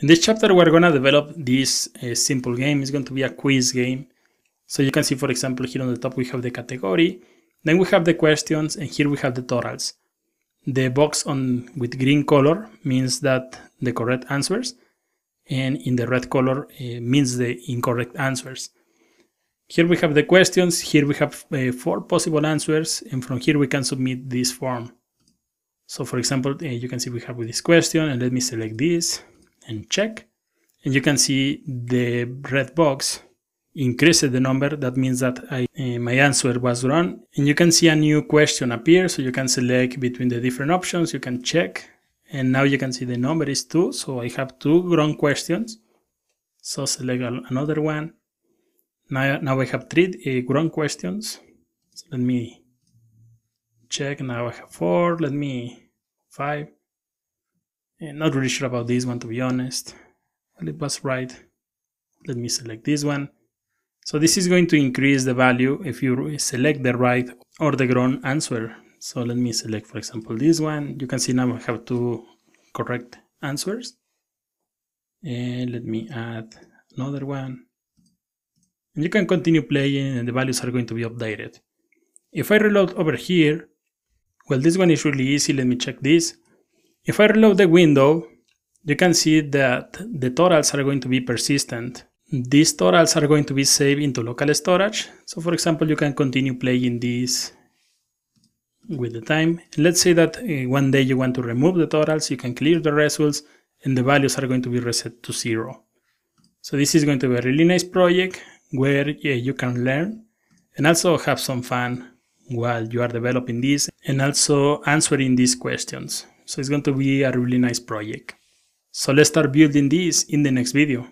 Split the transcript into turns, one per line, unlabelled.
In this chapter, we're going to develop this uh, simple game. It's going to be a quiz game. So you can see, for example, here on the top, we have the category. Then we have the questions, and here we have the totals. The box on with green color means that the correct answers, and in the red color uh, means the incorrect answers. Here we have the questions, here we have uh, four possible answers, and from here we can submit this form. So for example, uh, you can see we have this question, and let me select this and check. And you can see the red box increased the number. That means that I, uh, my answer was wrong. And you can see a new question appear. So you can select between the different options. You can check. And now you can see the number is two. So I have two wrong questions. So select another one. Now, now I have three uh, wrong questions. So let me check. Now I have four. Let me five. And not really sure about this one to be honest. Well, it was right. Let me select this one. So this is going to increase the value if you select the right or the wrong answer. So let me select, for example, this one. You can see now I have two correct answers. And let me add another one. And you can continue playing and the values are going to be updated. If I reload over here, well, this one is really easy. Let me check this. If I reload the window, you can see that the totals are going to be persistent. These totals are going to be saved into local storage. So for example, you can continue playing this with the time. Let's say that eh, one day you want to remove the totals, you can clear the results and the values are going to be reset to zero. So this is going to be a really nice project where yeah, you can learn and also have some fun while you are developing this and also answering these questions. So it's going to be a really nice project. So let's start building this in the next video.